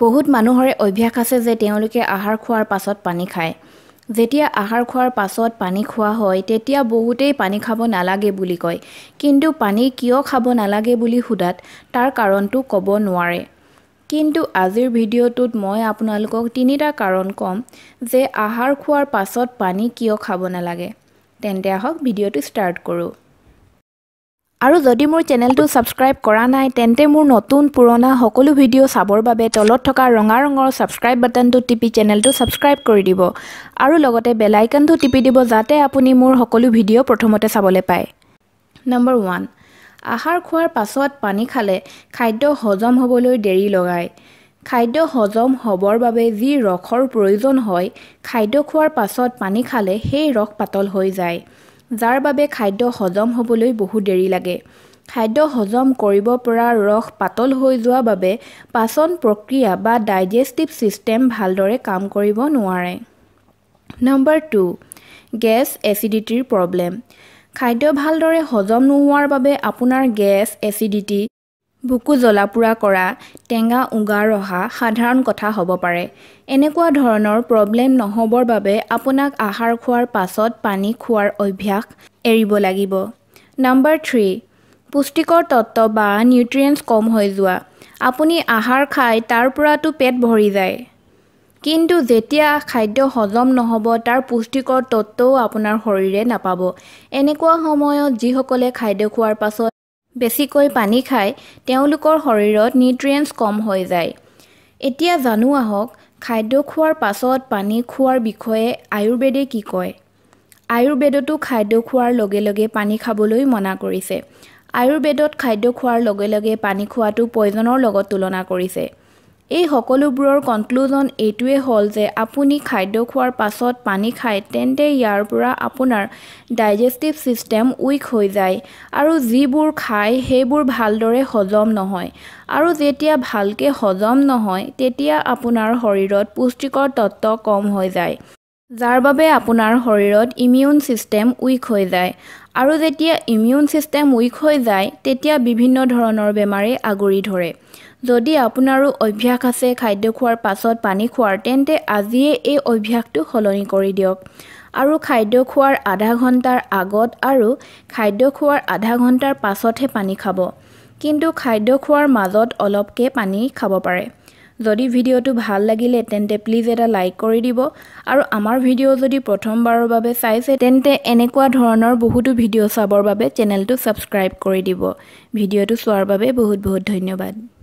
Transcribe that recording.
বহুত মানুহৰে অভ্যাস আছে যে তেওঁলোকে আহাৰ খোৱাৰ পাছত পানী খায় যেতিয়া আহাৰ খোৱাৰ পাছত পানী খোৱা হয় তেতিয়া বহুতেই পানী খাব নালাগে বুলি কয় কিন্তু পানী কিয় খাব নালাগে বুলি সোধাত তাৰ কাৰণটো ক'ব নোৱাৰে কিন্তু আজিৰ ভিডিঅ'টোত মই আপোনালোকক তিনিটা কাৰণ ক'ম যে আহাৰ খোৱাৰ পাছত পানী কিয় খাব নালাগে তেন্তে আহক ভিডিঅ'টো ষ্টাৰ্ট কৰোঁ আৰু যদি মোৰ চেনেলটো ছাবস্ক্ৰাইব কৰা নাই তেন্তে মোৰ নতুন পুৰণা সকলো ভিডিঅ' চাবৰ বাবে তলত থকা ৰঙা ৰঙৰ ছাবস্ক্ৰাইব বাটনটো টিপি চেনেলটো ছাবস্ক্ৰাইব কৰি দিব আৰু লগতে বেলাইকনটো টিপি দিব যাতে আপুনি মোৰ সকলো ভিডিঅ' প্ৰথমতে চাবলৈ পায় নম্বৰ ওৱান আহাৰ খোৱাৰ পাছত পানী খালে খাদ্য হজম হ'বলৈ দেৰি লগায় খাদ্য হজম হ'বৰ বাবে যি ৰসৰ প্ৰয়োজন হয় খাদ্য খোৱাৰ পাছত পানী খালে সেই ৰস পাতল হৈ যায় যাৰ বাবে খাদ্য হজম হ'বলৈ বহু দেৰি লাগে খাদ্য হজম কৰিব পৰা ৰস পাতল হৈ যোৱা বাবে পাচন প্ৰক্ৰিয়া বা ডাইজেষ্টিভ ছিষ্টেম ভালদৰে কাম কৰিব নোৱাৰে নম্বৰ টু গেছ এচিডিটিৰ প্ৰব্লেম খাদ্য ভালদৰে হজম নোহোৱাৰ বাবে আপোনাৰ গেছ এচিডিটি বুকু জ্বলা পোৰা কৰা টেঙা উগা ৰহা সাধাৰণ কথা হ'ব পাৰে এনেকুৱা ধৰণৰ প্ৰব্লেম নহ'বৰ বাবে আপোনাক আহাৰ খোৱাৰ পাছত পানী খোৱাৰ অভ্যাস এৰিব লাগিব নাম্বাৰ থ্ৰী পুষ্টিকৰ তত্ত্ব বা নিউট্ৰিয়েণ্টছ কম হৈ যোৱা আপুনি আহাৰ খাই তাৰ পৰাতো পেট ভৰি যায় কিন্তু যেতিয়া খাদ্য হজম নহ'ব তাৰ পুষ্টিকৰ তত্ত্বও আপোনাৰ শৰীৰে নাপাব এনেকুৱা সময়ত যিসকলে খাদ্য খোৱাৰ পাছত বেছিকৈ পানী খাই তেওঁলোকৰ শৰীৰত নিউট্ৰিয়েণ্টছ কম হৈ যায় এতিয়া জানো আহক খাদ্য খোৱাৰ পাছত পানী খোৱাৰ বিষয়ে আয়ুৰ্বেদে কি কয় আয়ুৰ্বেদতো খাদ্য খোৱাৰ লগে লগে পানী খাবলৈ মনা কৰিছে আয়ুৰ্বেদত খাদ্য খোৱাৰ লগে লগে পানী খোৱাটো প্ৰয়োজনৰ লগত তুলনা কৰিছে এই সকলোবোৰৰ কনক্লুজন এইটোৱে হ'ল যে আপুনি খাদ্য খোৱাৰ পাছত পানী খায় তেন্তে ইয়াৰ পৰা আপোনাৰ ডাইজেষ্টিভ ছিষ্টেম উইক হৈ যায় আৰু যিবোৰ খায় সেইবোৰ ভালদৰে হজম নহয় আৰু যেতিয়া ভালকৈ হজম নহয় তেতিয়া আপোনাৰ শৰীৰত পুষ্টিকৰ তত্ত্ব কম হৈ যায় যাৰ বাবে আপোনাৰ শৰীৰত ইমিউন ছিষ্টেম উইক হৈ যায় আৰু যেতিয়া ইমিউন ছিষ্টেম উইক হৈ যায় তেতিয়া বিভিন্ন ধৰণৰ বেমাৰে আগুৰি ধৰে যদি আপোনাৰো অভ্যাস আছে খাদ্য খোৱাৰ পাছত পানী খোৱাৰ তেন্তে আজিয়ে এই অভ্যাসটো সলনি কৰি দিয়ক আৰু খাদ্য খোৱাৰ আধা ঘণ্টাৰ আগত আৰু খাদ্য খোৱাৰ আধা ঘণ্টাৰ পাছতহে পানী খাব কিন্তু খাদ্য খোৱাৰ মাজত অলপকৈ পানী খাব পাৰে যদি ভিডিঅ'টো ভাল লাগিলে তেন্তে প্লিজ এটা লাইক কৰি দিব আৰু আমাৰ ভিডিঅ' যদি প্ৰথমবাৰৰ বাবে চাইছে তেন্তে এনেকুৱা ধৰণৰ বহুতো ভিডিঅ' চাবৰ বাবে চেনেলটো ছাবস্ক্ৰাইব কৰি দিব ভিডিঅ'টো চোৱাৰ বাবে বহুত বহুত ধন্যবাদ